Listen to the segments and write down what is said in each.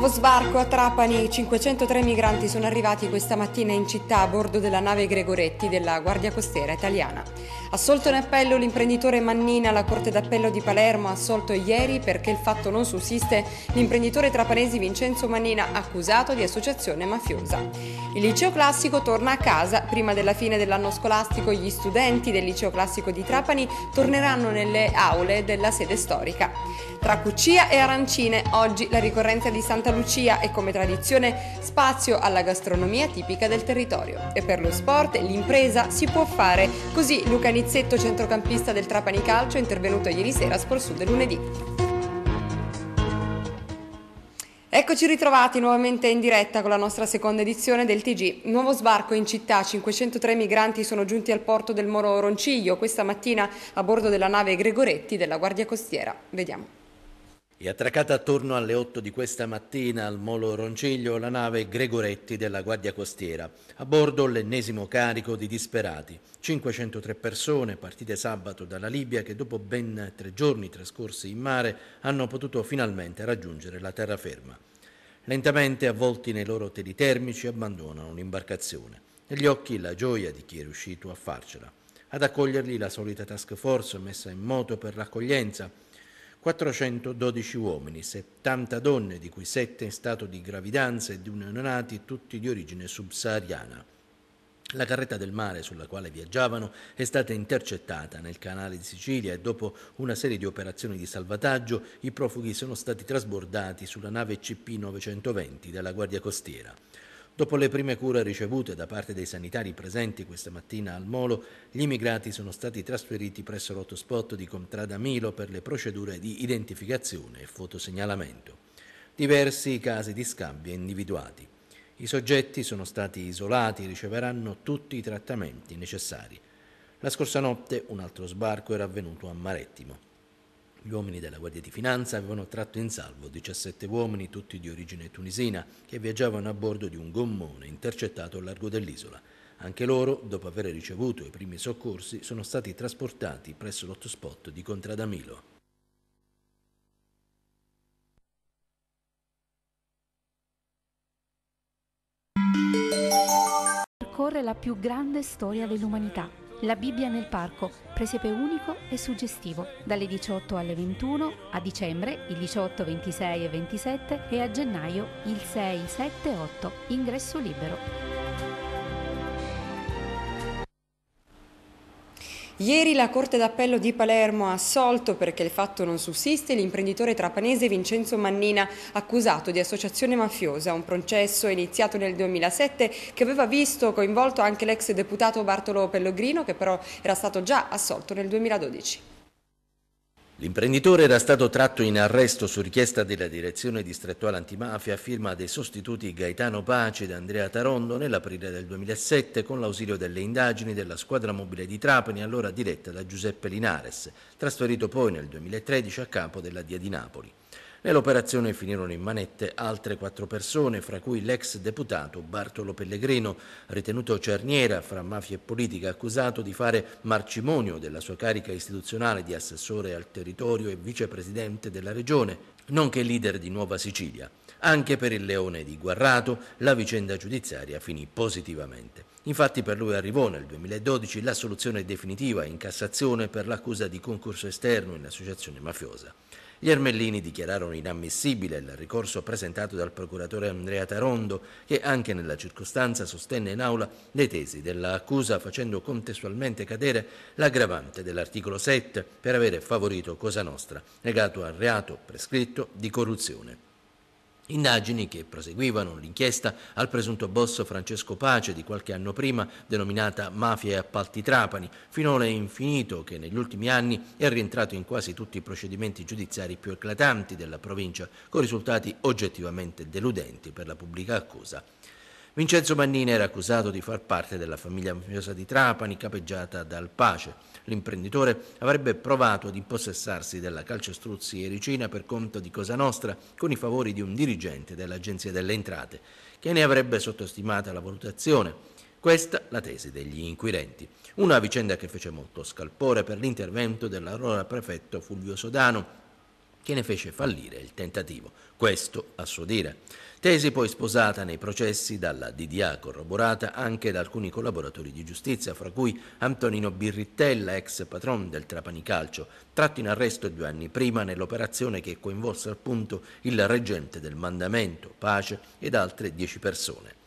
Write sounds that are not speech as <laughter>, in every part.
nuovo sbarco a Trapani. 503 migranti sono arrivati questa mattina in città a bordo della nave Gregoretti della Guardia Costiera Italiana. Assolto in appello l'imprenditore Mannina, la Corte d'Appello di Palermo ha assolto ieri perché il fatto non sussiste l'imprenditore trapanesi Vincenzo Mannina accusato di associazione mafiosa. Il liceo classico torna a casa. Prima della fine dell'anno scolastico gli studenti del liceo classico di Trapani torneranno nelle aule della sede storica. Tra Cuccia e Arancine, oggi la ricorrenza di Santa Lucia e come tradizione spazio alla gastronomia tipica del territorio. E per lo sport l'impresa si può fare, così Luca Nicola Pizzetto, centrocampista del Trapani Calcio, intervenuto ieri sera a Sport del lunedì. Eccoci ritrovati nuovamente in diretta con la nostra seconda edizione del TG. Nuovo sbarco in città, 503 migranti sono giunti al porto del Moro Ronciglio questa mattina a bordo della nave Gregoretti della Guardia Costiera. Vediamo. È attraccata attorno alle 8 di questa mattina al Molo Ronciglio la nave Gregoretti della Guardia Costiera. A bordo l'ennesimo carico di disperati. 503 persone partite sabato dalla Libia che dopo ben tre giorni trascorsi in mare hanno potuto finalmente raggiungere la terraferma. Lentamente, avvolti nei loro teli termici, abbandonano l'imbarcazione. Negli occhi la gioia di chi è riuscito a farcela. Ad accoglierli la solita task force messa in moto per l'accoglienza 412 uomini, 70 donne, di cui 7 in stato di gravidanza e di un neonati, tutti di origine subsahariana. La carretta del mare sulla quale viaggiavano è stata intercettata nel canale di Sicilia e dopo una serie di operazioni di salvataggio i profughi sono stati trasbordati sulla nave CP 920 della Guardia Costiera. Dopo le prime cure ricevute da parte dei sanitari presenti questa mattina al Molo, gli immigrati sono stati trasferiti presso l'hotspot di Contrada Milo per le procedure di identificazione e fotosegnalamento. Diversi casi di scambio individuati. I soggetti sono stati isolati e riceveranno tutti i trattamenti necessari. La scorsa notte un altro sbarco era avvenuto a Marettimo. Gli uomini della Guardia di Finanza avevano tratto in salvo 17 uomini, tutti di origine tunisina, che viaggiavano a bordo di un gommone intercettato al largo dell'isola. Anche loro, dopo aver ricevuto i primi soccorsi, sono stati trasportati presso l'hotspot di Contradamilo. Percorre la più grande storia dell'umanità la Bibbia nel parco, presepe unico e suggestivo, dalle 18 alle 21, a dicembre il 18, 26 e 27 e a gennaio il 6, 7, 8, ingresso libero. Ieri la Corte d'Appello di Palermo ha assolto perché il fatto non sussiste l'imprenditore trapanese Vincenzo Mannina accusato di associazione mafiosa, un processo iniziato nel 2007 che aveva visto coinvolto anche l'ex deputato Bartolo Pellegrino che però era stato già assolto nel 2012. L'imprenditore era stato tratto in arresto su richiesta della direzione distrettuale antimafia a firma dei sostituti Gaetano Pace ed Andrea Tarondo nell'aprile del 2007 con l'ausilio delle indagini della squadra mobile di Trapani allora diretta da Giuseppe Linares, trasferito poi nel 2013 a capo della DIA di Napoli. Nell'operazione finirono in manette altre quattro persone, fra cui l'ex deputato Bartolo Pellegrino, ritenuto cerniera fra mafia e politica, accusato di fare marcimonio della sua carica istituzionale di assessore al territorio e vicepresidente della regione, nonché leader di Nuova Sicilia. Anche per il leone di Guarrato la vicenda giudiziaria finì positivamente. Infatti per lui arrivò nel 2012 la soluzione definitiva in Cassazione per l'accusa di concorso esterno in associazione mafiosa. Gli ermellini dichiararono inammissibile il ricorso presentato dal procuratore Andrea Tarondo, che anche nella circostanza sostenne in aula le tesi dell'accusa facendo contestualmente cadere l'aggravante dell'articolo 7 per avere favorito Cosa Nostra, legato al reato prescritto di corruzione. Indagini che proseguivano l'inchiesta al presunto boss Francesco Pace di qualche anno prima, denominata Mafia e Appalti Trapani, finora infinito che negli ultimi anni è rientrato in quasi tutti i procedimenti giudiziari più eclatanti della provincia, con risultati oggettivamente deludenti per la pubblica accusa. Vincenzo Mannini era accusato di far parte della famiglia mafiosa di Trapani, capeggiata dal Pace. L'imprenditore avrebbe provato ad impossessarsi della calcestruzzi ericina per conto di Cosa Nostra con i favori di un dirigente dell'Agenzia delle Entrate, che ne avrebbe sottostimata la valutazione. Questa la tesi degli inquirenti. Una vicenda che fece molto scalpore per l'intervento dell'allora prefetto Fulvio Sodano, che ne fece fallire il tentativo. Questo a suo dire. Tesi poi sposata nei processi dalla DDA, corroborata anche da alcuni collaboratori di giustizia, fra cui Antonino Birrittella, ex patron del Trapani Calcio, tratto in arresto due anni prima nell'operazione che coinvolse appunto il reggente del mandamento, Pace ed altre dieci persone.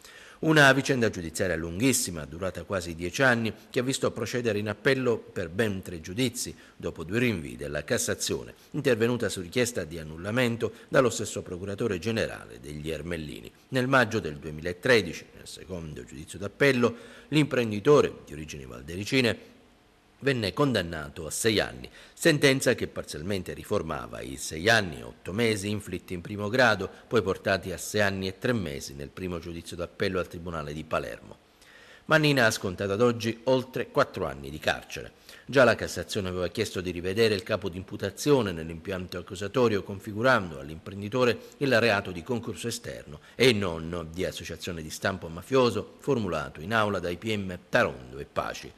Una vicenda giudiziaria lunghissima, durata quasi dieci anni, che ha visto procedere in appello per ben tre giudizi, dopo due rinvii della Cassazione, intervenuta su richiesta di annullamento dallo stesso procuratore generale degli Ermellini. Nel maggio del 2013, nel secondo giudizio d'appello, l'imprenditore di origini valdericine venne condannato a sei anni, sentenza che parzialmente riformava i sei anni e otto mesi inflitti in primo grado, poi portati a sei anni e tre mesi nel primo giudizio d'appello al Tribunale di Palermo. Mannina ha scontato ad oggi oltre quattro anni di carcere. Già la Cassazione aveva chiesto di rivedere il capo di imputazione nell'impianto accusatorio, configurando all'imprenditore il reato di concorso esterno e non di associazione di stampo mafioso formulato in aula dai PM Tarondo e Paci.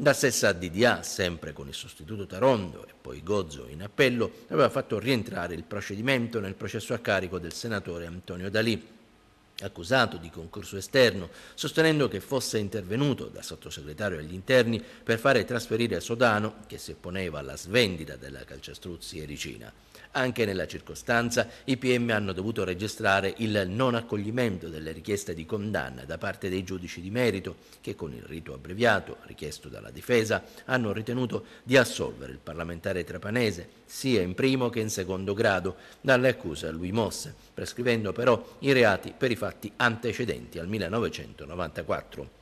La stessa DDA, sempre con il sostituto Tarondo e poi Gozzo in appello, aveva fatto rientrare il procedimento nel processo a carico del senatore Antonio Dalì, accusato di concorso esterno, sostenendo che fosse intervenuto da sottosegretario agli interni per fare trasferire Sodano, che si opponeva alla svendita della calciastruzzi ericina. Anche nella circostanza i PM hanno dovuto registrare il non accoglimento delle richieste di condanna da parte dei giudici di merito che con il rito abbreviato richiesto dalla difesa hanno ritenuto di assolvere il parlamentare trapanese sia in primo che in secondo grado dalle accuse a lui mosse, prescrivendo però i reati per i fatti antecedenti al 1994.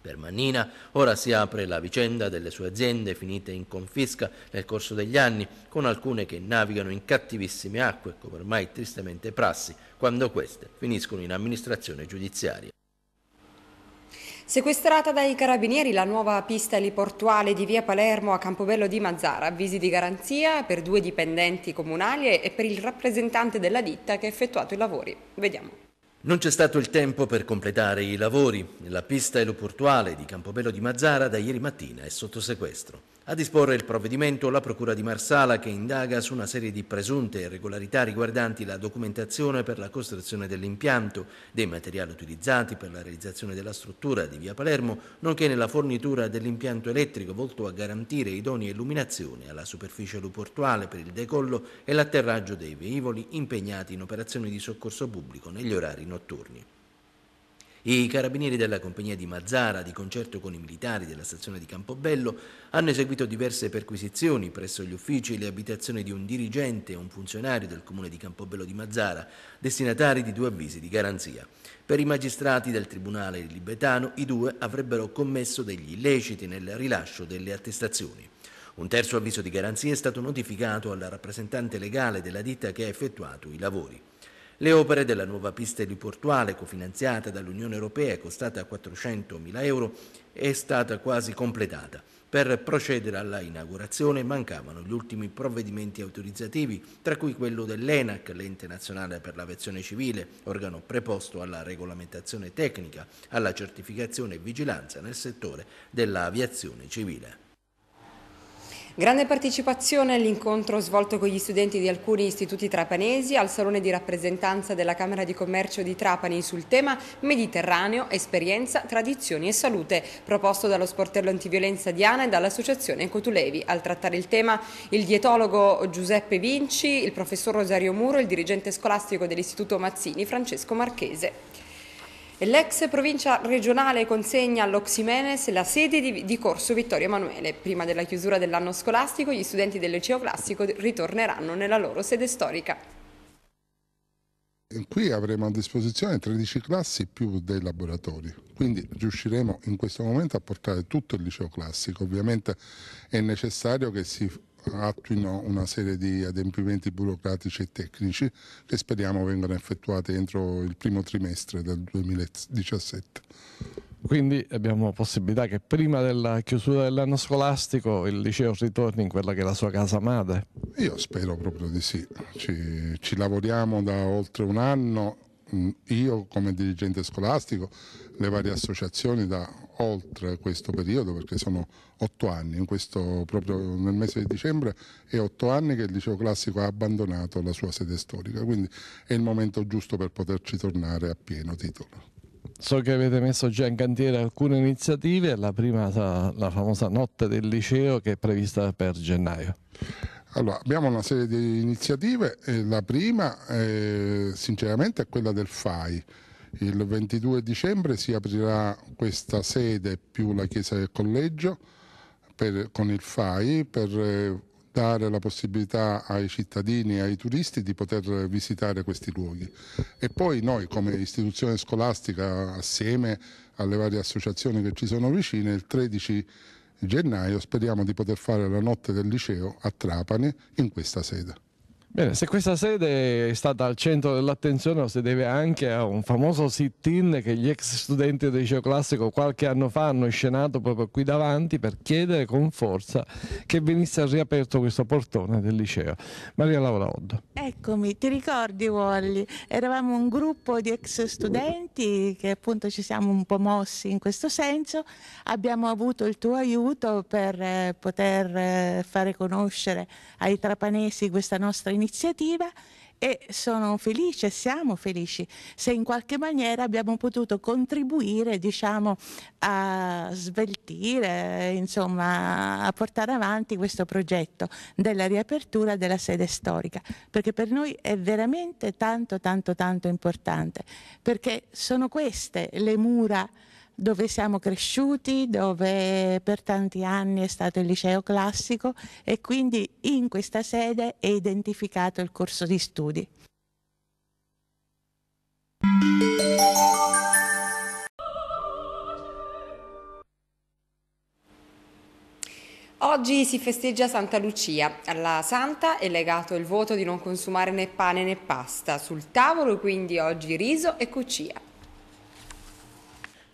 Per Mannina ora si apre la vicenda delle sue aziende finite in confisca nel corso degli anni, con alcune che navigano in cattivissime acque, come ormai tristemente prassi, quando queste finiscono in amministrazione giudiziaria. Sequestrata dai carabinieri la nuova pista eliportuale di via Palermo a Campobello di Mazzara, avvisi di garanzia per due dipendenti comunali e per il rappresentante della ditta che ha effettuato i lavori. Vediamo. Non c'è stato il tempo per completare i lavori. La pista aeroportuale di Campobello di Mazzara da ieri mattina è sotto sequestro. A disporre il provvedimento la Procura di Marsala che indaga su una serie di presunte irregolarità riguardanti la documentazione per la costruzione dell'impianto, dei materiali utilizzati per la realizzazione della struttura di via Palermo, nonché nella fornitura dell'impianto elettrico volto a garantire idonea illuminazione alla superficie luportuale per il decollo e l'atterraggio dei veicoli impegnati in operazioni di soccorso pubblico negli orari notturni. I carabinieri della compagnia di Mazzara, di concerto con i militari della stazione di Campobello, hanno eseguito diverse perquisizioni presso gli uffici e le abitazioni di un dirigente e un funzionario del comune di Campobello di Mazzara, destinatari di due avvisi di garanzia. Per i magistrati del tribunale libetano, i due avrebbero commesso degli illeciti nel rilascio delle attestazioni. Un terzo avviso di garanzia è stato notificato alla rappresentante legale della ditta che ha effettuato i lavori. Le opere della nuova pista eliportuale, cofinanziata dall'Unione Europea e costata 400.000 euro, è stata quasi completata. Per procedere alla inaugurazione mancavano gli ultimi provvedimenti autorizzativi, tra cui quello dell'ENAC, l'ente nazionale per l'aviazione civile, organo preposto alla regolamentazione tecnica, alla certificazione e vigilanza nel settore dell'aviazione civile. Grande partecipazione all'incontro svolto con gli studenti di alcuni istituti trapanesi al Salone di rappresentanza della Camera di Commercio di Trapani sul tema Mediterraneo, esperienza, tradizioni e salute, proposto dallo sportello antiviolenza Diana e dall'associazione Cotulevi. Al trattare il tema il dietologo Giuseppe Vinci, il professor Rosario Muro e il dirigente scolastico dell'Istituto Mazzini Francesco Marchese. L'ex provincia regionale consegna all'Oximenes la sede di, di, corso Vittorio Emanuele. Prima della chiusura dell'anno scolastico gli studenti del liceo classico ritorneranno nella loro sede storica. Qui avremo a disposizione 13 classi più dei laboratori, quindi riusciremo in questo momento a portare tutto il liceo classico. Ovviamente è necessario che si attuino una serie di adempimenti burocratici e tecnici che speriamo vengano effettuati entro il primo trimestre del 2017. Quindi abbiamo possibilità che prima della chiusura dell'anno scolastico il liceo ritorni in quella che è la sua casa madre? Io spero proprio di sì. Ci, ci lavoriamo da oltre un anno Mm, io come dirigente scolastico, le varie associazioni da oltre questo periodo, perché sono otto anni, questo, proprio nel mese di dicembre è otto anni che il liceo classico ha abbandonato la sua sede storica, quindi è il momento giusto per poterci tornare a pieno titolo. So che avete messo già in cantiere alcune iniziative, la prima la famosa notte del liceo che è prevista per gennaio. Allora, abbiamo una serie di iniziative, la prima eh, sinceramente è quella del FAI. Il 22 dicembre si aprirà questa sede più la chiesa del collegio per, con il FAI per eh, dare la possibilità ai cittadini e ai turisti di poter visitare questi luoghi. E poi noi come istituzione scolastica assieme alle varie associazioni che ci sono vicine il 13 dicembre gennaio speriamo di poter fare la notte del liceo a Trapani in questa sede. Bene, se questa sede è stata al centro dell'attenzione lo si deve anche a un famoso sit-in che gli ex studenti del liceo classico qualche anno fa hanno scenato proprio qui davanti per chiedere con forza che venisse riaperto questo portone del liceo. Maria Laura Oddo. Eccomi, ti ricordi Wally? Eravamo un gruppo di ex studenti che appunto ci siamo un po' mossi in questo senso, abbiamo avuto il tuo aiuto per eh, poter eh, fare conoscere ai trapanesi questa nostra iniziativa iniziativa e sono felice, siamo felici se in qualche maniera abbiamo potuto contribuire diciamo, a sveltire, insomma, a portare avanti questo progetto della riapertura della sede storica, perché per noi è veramente tanto tanto tanto importante, perché sono queste le mura dove siamo cresciuti, dove per tanti anni è stato il liceo classico e quindi in questa sede è identificato il corso di studi. Oggi si festeggia Santa Lucia. Alla Santa è legato il voto di non consumare né pane né pasta. Sul tavolo quindi oggi riso e cucina.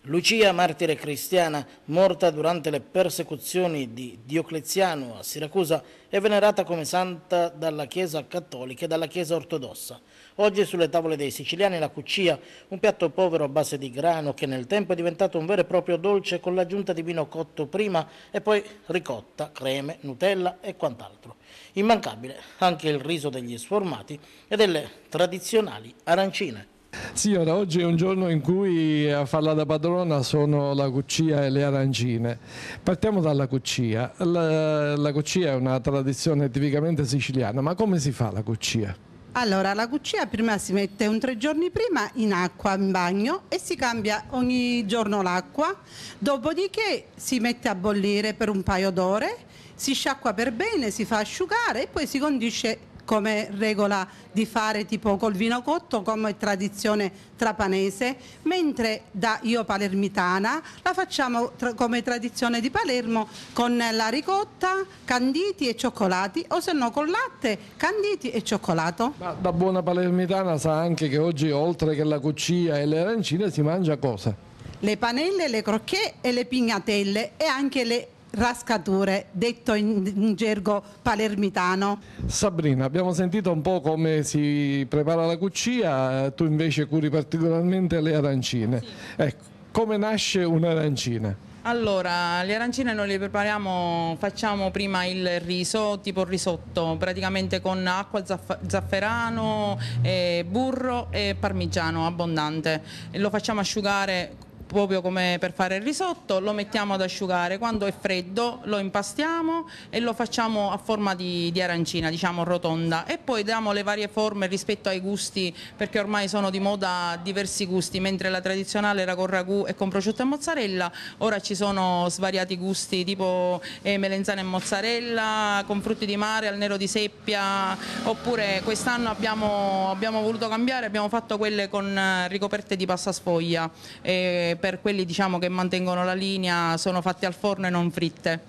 Lucia, martire cristiana, morta durante le persecuzioni di Diocleziano a Siracusa, è venerata come santa dalla Chiesa cattolica e dalla Chiesa ortodossa. Oggi sulle tavole dei siciliani la cuccia, un piatto povero a base di grano che nel tempo è diventato un vero e proprio dolce con l'aggiunta di vino cotto prima e poi ricotta, creme, nutella e quant'altro. Immancabile anche il riso degli sformati e delle tradizionali arancine. Signora, oggi è un giorno in cui a farla da padrona sono la cuccia e le arancine. Partiamo dalla cuccia. La, la cuccia è una tradizione tipicamente siciliana, ma come si fa la cuccia? Allora, la cuccia prima si mette un tre giorni prima in acqua, in bagno e si cambia ogni giorno l'acqua, dopodiché si mette a bollire per un paio d'ore, si sciacqua per bene, si fa asciugare e poi si condisce come regola di fare tipo col vino cotto come tradizione trapanese, mentre da io palermitana la facciamo tra, come tradizione di Palermo con la ricotta, canditi e cioccolati o se no con latte, canditi e cioccolato. Ma da buona palermitana sa anche che oggi oltre che la cuccia e le arancine si mangia cosa? Le panelle, le crocchè e le pignatelle e anche le rascature, detto in, in gergo palermitano. Sabrina, abbiamo sentito un po' come si prepara la cuccia, tu invece curi particolarmente le arancine. Sì. Ecco, come nasce un'arancina? Allora, le arancine noi le prepariamo, facciamo prima il riso, tipo risotto, praticamente con acqua, zafferano, eh, burro e parmigiano abbondante. E lo facciamo asciugare proprio come per fare il risotto, lo mettiamo ad asciugare, quando è freddo lo impastiamo e lo facciamo a forma di, di arancina, diciamo rotonda e poi diamo le varie forme rispetto ai gusti perché ormai sono di moda diversi gusti, mentre la tradizionale era con ragù e con prosciutto e mozzarella, ora ci sono svariati gusti tipo eh, melenzana e mozzarella, con frutti di mare al nero di seppia, oppure quest'anno abbiamo, abbiamo, voluto cambiare, abbiamo fatto quelle con eh, ricoperte di pasta sfoglia eh, per quelli diciamo, che mantengono la linea sono fatte al forno e non fritte.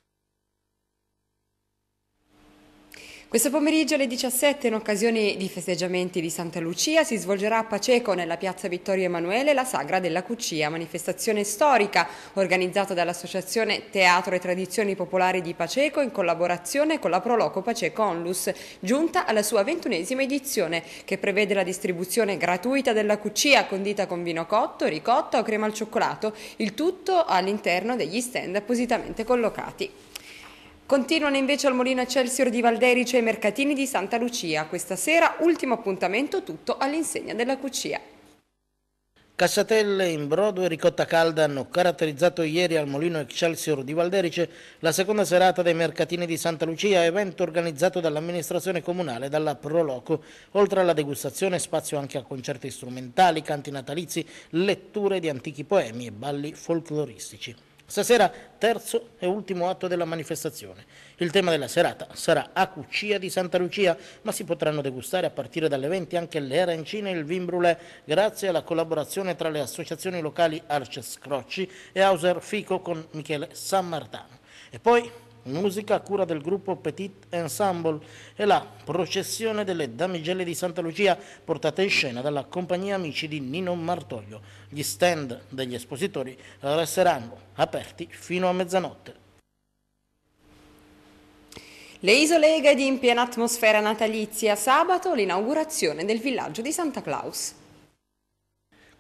Questo pomeriggio alle 17 in occasione di festeggiamenti di Santa Lucia si svolgerà a Paceco nella piazza Vittorio Emanuele la Sagra della Cucia, manifestazione storica organizzata dall'Associazione Teatro e Tradizioni Popolari di Paceco in collaborazione con la Proloco Paceco Onlus, giunta alla sua ventunesima edizione che prevede la distribuzione gratuita della cucia condita con vino cotto, ricotta o crema al cioccolato, il tutto all'interno degli stand appositamente collocati. Continuano invece al Molino Celsior di Valderice e ai mercatini di Santa Lucia. Questa sera ultimo appuntamento tutto all'insegna della cucia. Cassatelle in brodo e ricotta calda hanno caratterizzato ieri al Molino Excelsior di Valderice la seconda serata dei mercatini di Santa Lucia, evento organizzato dall'amministrazione comunale dalla Proloco. Oltre alla degustazione spazio anche a concerti strumentali, canti natalizi, letture di antichi poemi e balli folcloristici. Stasera terzo e ultimo atto della manifestazione. Il tema della serata sarà a Cuccia di Santa Lucia, ma si potranno degustare a partire dalle 20 anche le arancine e il vin brulè, grazie alla collaborazione tra le associazioni locali Arces Crocci e Hauser Fico con Michele San Martano. E poi musica a cura del gruppo Petit Ensemble e la processione delle damigelle di Santa Lucia portata in scena dalla compagnia Amici di Nino Martoglio. Gli stand degli espositori resteranno aperti fino a mezzanotte. Le isole Egadi in piena atmosfera natalizia, sabato l'inaugurazione del villaggio di Santa Claus.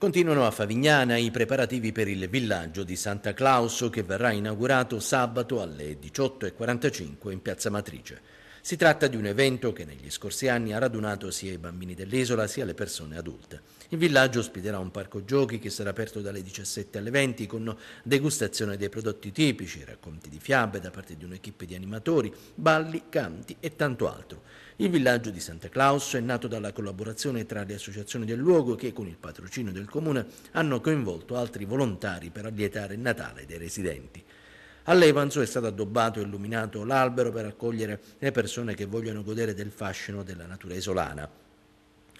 Continuano a Favignana i preparativi per il villaggio di Santa Claus che verrà inaugurato sabato alle 18.45 in Piazza Matrice. Si tratta di un evento che negli scorsi anni ha radunato sia i bambini dell'isola sia le persone adulte. Il villaggio ospiterà un parco giochi che sarà aperto dalle 17 alle 20 con degustazione dei prodotti tipici, racconti di fiabe da parte di un'equipe di animatori, balli, canti e tanto altro. Il villaggio di Santa Claus è nato dalla collaborazione tra le associazioni del luogo che con il patrocinio del comune hanno coinvolto altri volontari per allietare il Natale dei residenti. All'Evanzo è stato addobbato e illuminato l'albero per accogliere le persone che vogliono godere del fascino della natura isolana.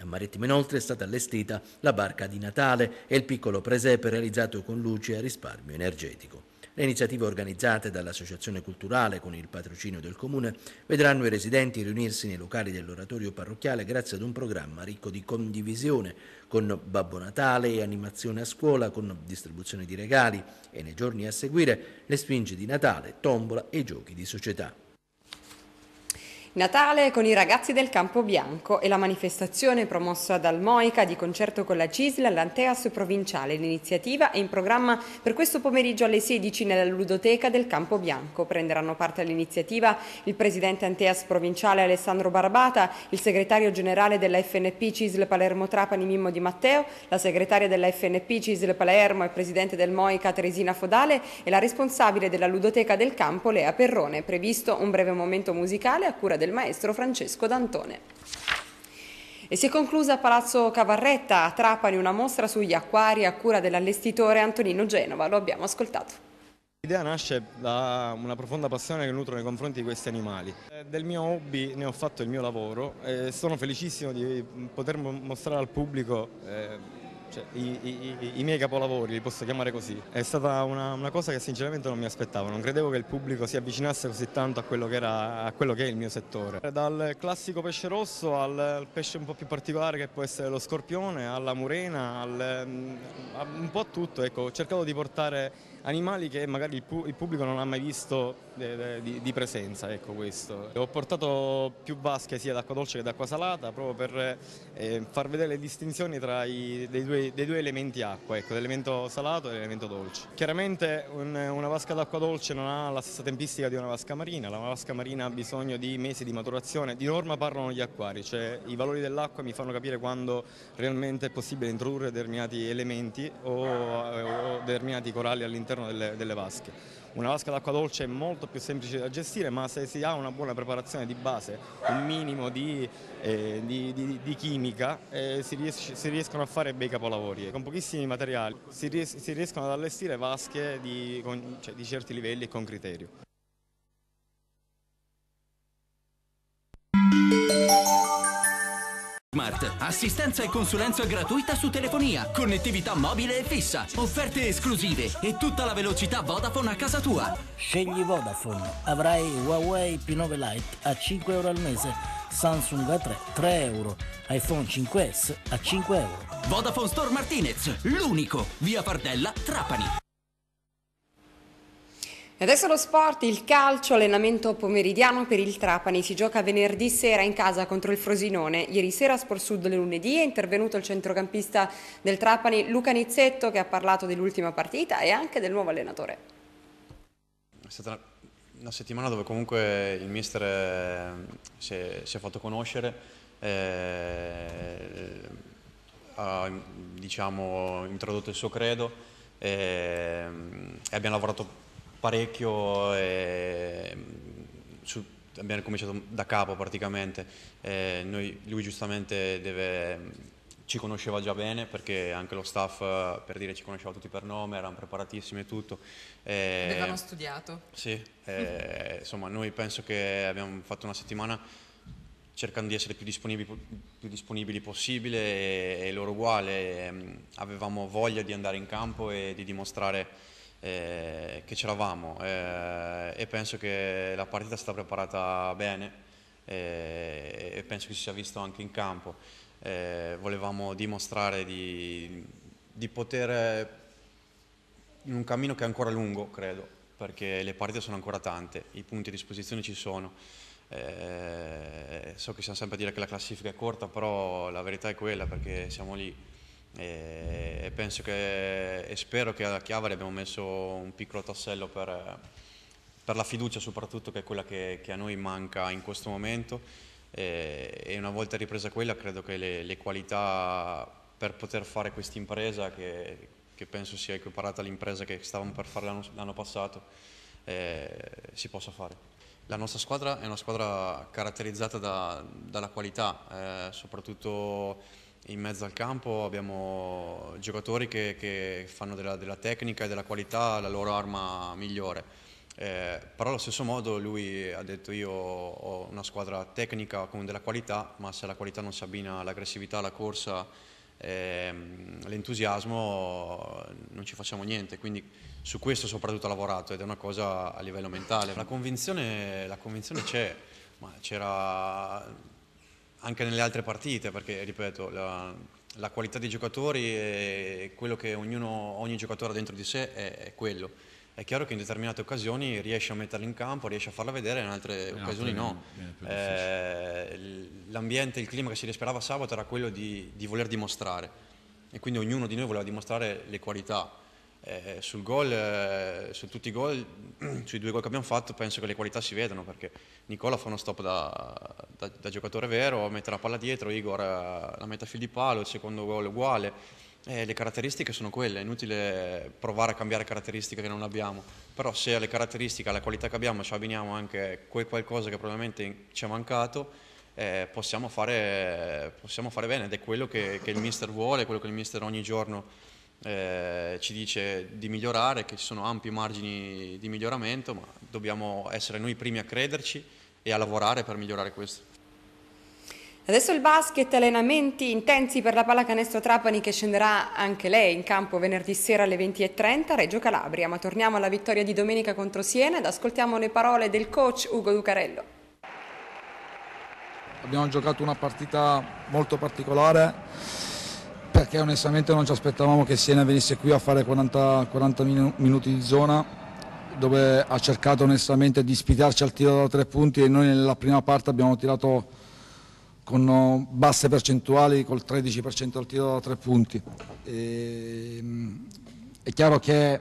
A Marittima inoltre è stata allestita la barca di Natale e il piccolo presepe realizzato con luci a risparmio energetico. Le iniziative organizzate dall'Associazione Culturale con il patrocinio del Comune vedranno i residenti riunirsi nei locali dell'oratorio parrocchiale grazie ad un programma ricco di condivisione con Babbo Natale e animazione a scuola con distribuzione di regali e nei giorni a seguire le spinge di Natale, tombola e giochi di società. Natale con i ragazzi del Campo Bianco e la manifestazione promossa dal Moica di concerto con la CISL all'Anteas provinciale. L'iniziativa è in programma per questo pomeriggio alle 16 nella ludoteca del Campo Bianco. Prenderanno parte all'iniziativa il presidente Anteas provinciale Alessandro Barbata, il segretario generale della FNP CISL Palermo Trapani Mimmo Di Matteo, la segretaria della FNP CISL Palermo e presidente del Moica Teresina Fodale e la responsabile della ludoteca del campo Lea Perrone. Previsto un breve momento musicale a cura del del maestro Francesco D'Antone. E si è conclusa a Palazzo Cavarretta a Trapani una mostra sugli acquari a cura dell'allestitore Antonino Genova, lo abbiamo ascoltato. L'idea nasce da una profonda passione che nutro nei confronti di questi animali. Eh, del mio hobby ne ho fatto il mio lavoro e sono felicissimo di poter mostrare al pubblico eh, cioè, i, i, i, miei capolavori, li posso chiamare così, è stata una, una, cosa che sinceramente non mi aspettavo, non credevo che il pubblico si avvicinasse così tanto a quello che, era, a quello che è il mio settore. Dal classico pesce rosso al, al pesce un po' più particolare che può essere lo scorpione, alla murena, al, um, un po' a tutto, ecco, ho cercato di portare animali che magari il, pu il pubblico non ha mai visto eh, eh, di, di, presenza, ecco questo. Ho portato più vasche sia d'acqua dolce che d'acqua salata proprio per eh, far vedere le distinzioni tra i, dei, due, dei, due, elementi acqua, ecco, l'elemento salato e l'elemento dolce. Chiaramente un, una vasca d'acqua dolce non ha la stessa tempistica di una vasca marina, la vasca marina ha bisogno di mesi di maturazione, di norma parlano gli acquari, cioè i valori dell'acqua mi fanno capire quando realmente è possibile introdurre determinati elementi o, eh, o determinati coralli all'interno all'interno delle, delle vasche. Una vasca d'acqua dolce è molto più semplice da gestire ma se si ha una buona preparazione di base, un minimo di, eh, di, di, di chimica, eh, si, ries si, riescono a fare bei capolavori. Con pochissimi materiali si, ries si riescono ad allestire vasche con, cioè, di certi livelli e con criterio. Thank you. Smart, assistenza e consulenza gratuita su telefonia, connettività mobile e fissa, offerte esclusive e tutta la velocità Vodafone a casa tua. Scegli Vodafone, avrai Huawei P9 Lite a 5 euro al mese, Samsung A3 3 euro, iPhone 5S a 5 euro. Vodafone Store Martinez, l'unico, via Fardella, Trapani. E adesso lo sport, il calcio, allenamento pomeridiano per il Trapani. Si gioca venerdì sera in casa contro il Frosinone. Ieri sera a Sport Sud lunedì è intervenuto il centrocampista del Trapani Luca Nizzetto che ha parlato dell'ultima partita e anche del nuovo allenatore. È stata una settimana dove comunque il mister eh, si è, si è fatto conoscere. Eh, ha diciamo, introdotto il suo credo eh, e abbiamo lavorato parecchio, e, eh, su, abbiamo cominciato da capo praticamente, eh, noi, lui giustamente deve ci conosceva già bene perché anche lo staff, per dire, ci conosceva tutti per nome, erano preparatissimi e tutto. E, eh, Avevano studiato. Sì, e, <laughs> insomma noi penso che abbiamo fatto una settimana cercando di essere più disponibili, più disponibili possibile e, e loro uguale. E, ehm, avevamo voglia di andare in campo e di dimostrare eh, che c'eravamo eh, e penso che la partita sia stata preparata bene eh, e penso che si sia visto anche in campo. Eh, volevamo dimostrare di, di poter, in un cammino che è ancora lungo, credo, perché le partite sono ancora tante, i punti a disposizione ci sono. Eh, so che siamo sempre a dire che la classifica è corta, però la verità è quella perché siamo lì e, penso che e spero che alla Chiave abbiamo messo un piccolo tassello per, per, la fiducia soprattutto che è quella che, che a noi manca in questo momento e, e, una volta ripresa quella credo che le, le qualità per poter fare questa impresa che, che, penso sia equiparata all'impresa che stavamo per fare l'anno, l'anno passato eh, si possa fare. La nostra squadra è una squadra caratterizzata da, dalla qualità, eh, soprattutto in mezzo al campo abbiamo giocatori che, che fanno della, della, tecnica e della qualità la loro arma migliore. Eh, però allo stesso modo lui ha detto io ho una squadra tecnica con della qualità, ma se la qualità non si abbina all'aggressività, alla corsa, ehm, all'entusiasmo non ci facciamo niente. Quindi su questo soprattutto ha lavorato ed è una cosa a livello mentale. La convinzione, la convinzione c'è, ma c'era anche nelle altre partite, perché ripeto, la, la qualità dei giocatori e quello che ognuno, ogni giocatore ha dentro di sé è, è, quello. È chiaro che in determinate occasioni riesce a metterla in campo, riesce a farla vedere, in altre in occasioni altre, no. Eh, l'ambiente, il clima che si respirava sabato era quello di, di voler dimostrare e quindi ognuno di noi voleva dimostrare le qualità eh, sul gol, eh, su tutti i gol, <clears throat> sui due gol che abbiamo fatto, penso che le qualità si vedano perché Nicola fa uno stop da, da, da giocatore vero, mette la palla dietro, Igor eh, la mette a fil di palo, il secondo gol è uguale. Eh, le caratteristiche sono quelle, è inutile provare a cambiare caratteristiche che non abbiamo, però se alle caratteristiche, alla qualità che abbiamo ci abbiniamo anche quel qualcosa che probabilmente ci è mancato, eh, possiamo, fare, possiamo, fare, bene ed è quello che, che il mister vuole, quello che il mister ogni giorno eh, ci dice di migliorare, che ci sono ampi margini di miglioramento, ma dobbiamo essere noi primi a crederci e a lavorare per migliorare questo. Adesso il basket, allenamenti intensi per la pallacanestro Trapani che scenderà anche lei in campo venerdì sera alle 20.30 Reggio Calabria, ma torniamo alla vittoria di domenica contro Siena ed ascoltiamo le parole del coach Ugo Ducarello. Abbiamo giocato una partita molto particolare perché onestamente non ci aspettavamo che Siena venisse qui a fare 40, 40 minuti di zona dove ha cercato onestamente di spitarci al tiro da tre punti e noi nella prima parte abbiamo tirato con uh, basse percentuali col 13% al tiro da tre punti. E, ehm, è chiaro che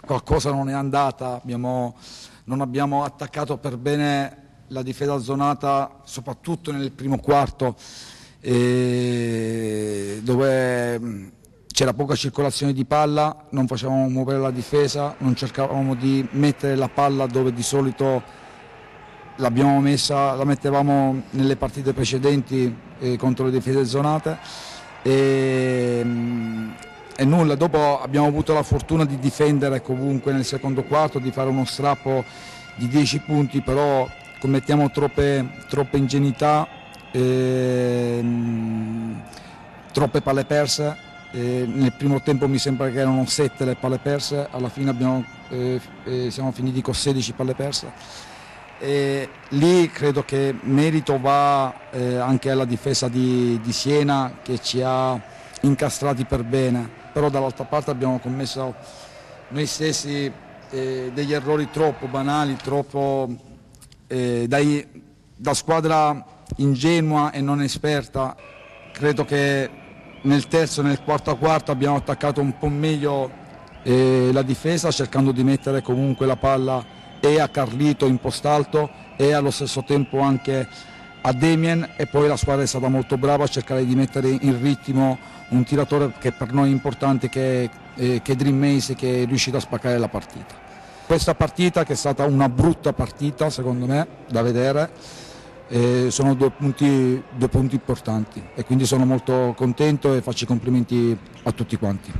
qualcosa non è andata, abbiamo, non abbiamo attaccato per bene la difesa zonata soprattutto nel primo quarto dove mm, c'era poca circolazione di palla, non facevamo muovere la difesa, non cercavamo di mettere la palla dove di solito l'abbiamo messa, la mettevamo nelle partite precedenti eh, contro le difese zonate e, mm, e, nulla, dopo abbiamo avuto la fortuna di difendere comunque nel secondo quarto, di fare uno strappo di 10 punti, però commettiamo troppe, troppe ingenuità ehm, troppe palle perse. Eh, nel primo tempo mi sembra che erano 7 le palle perse, alla fine abbiamo, eh, eh siamo finiti con 16 palle perse. E lì credo che merito va eh, anche alla difesa di, di, Siena che ci ha incastrati per bene, però dall'altra parte abbiamo commesso noi stessi eh, degli errori troppo banali, troppo dai, da squadra ingenua e non esperta. Credo che nel terzo e nel quarto a quarto abbiamo attaccato un po' meglio eh, la difesa cercando di mettere comunque la palla e a Carlito in postalto e allo stesso tempo anche a Damien e poi la squadra è stata molto brava a cercare di mettere in ritmo un tiratore che per noi è importante che, eh, che Dream Mace che è riuscito a spaccare la partita. Questa partita che è stata una brutta partita secondo me da vedere eh, sono due punti, due punti importanti e quindi sono molto contento e faccio i complimenti a tutti quanti.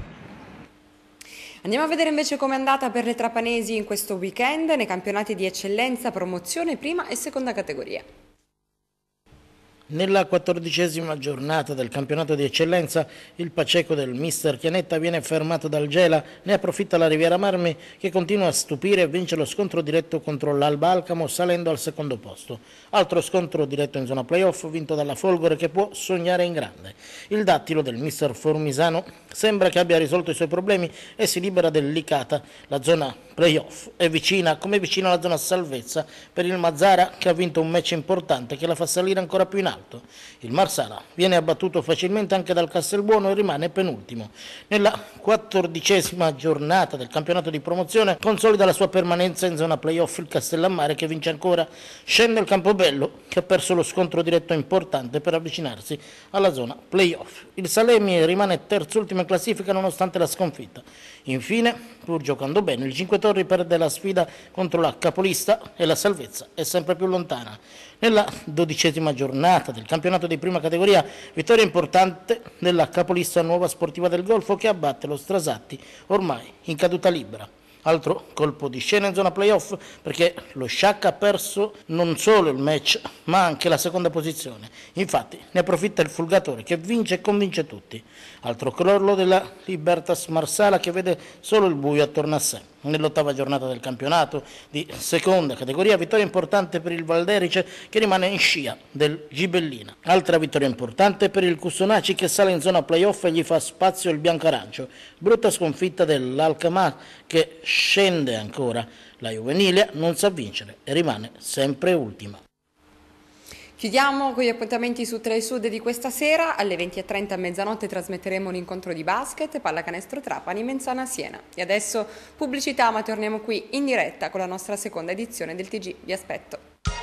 Andiamo a vedere invece com'è andata per le trapanesi in questo weekend nei campionati di eccellenza, promozione prima e seconda categoria. Nella quattordicesima giornata del campionato di eccellenza il Paceco del mister Chianetta viene fermato dal Gela, ne approfitta la Riviera Marmi che continua a stupire e vince lo scontro diretto contro l'Alba Alcamo salendo al secondo posto. Altro scontro diretto in zona playoff vinto dalla Folgore che può sognare in grande. Il dattilo del mister Formisano sembra che abbia risolto i suoi problemi e si libera dell'Icata. La zona playoff è vicina come vicina alla zona salvezza per il Mazzara che ha vinto un match importante che la fa salire ancora più in alto alto. Il Marsala viene abbattuto facilmente anche dal Castelbuono e rimane penultimo. Nella quattordicesima giornata del campionato di promozione consolida la sua permanenza in zona playoff il Castellammare che vince ancora, scende il Campobello che ha perso lo scontro diretto importante per avvicinarsi alla zona playoff. Il Salemi rimane terzultimo in classifica nonostante la sconfitta. Infine, pur giocando bene, il Cinque Torri perde la sfida contro la capolista e la salvezza è sempre più lontana. Nella dodicesima giornata del campionato di prima categoria, vittoria importante della capolista Nuova Sportiva del Golfo che abbatte lo Strasatti ormai in caduta libera. Altro colpo di scena in zona playoff perché lo Sciacca ha perso non solo il match ma anche la seconda posizione. Infatti ne approfitta il Fulgatore che vince e convince tutti. Altro crollo della Libertas Marsala che vede solo il buio attorno a sé nell'ottava giornata del campionato di seconda categoria, vittoria importante per il Valderice che rimane in scia del Gibellina. Altra vittoria importante per il Custonaci che sale in zona playoff e gli fa spazio il Biancarancio. Brutta sconfitta dell'Alcamar che scende ancora. La Juvenilia non sa vincere e rimane sempre ultima. Chiudiamo con gli appuntamenti su Trail Sud di questa sera. Alle 20.30 a mezzanotte trasmetteremo un incontro di basket, pallacanestro Trapani, Menzana Siena. E adesso pubblicità, ma torniamo qui in diretta con la nostra seconda edizione del TG. Vi aspetto.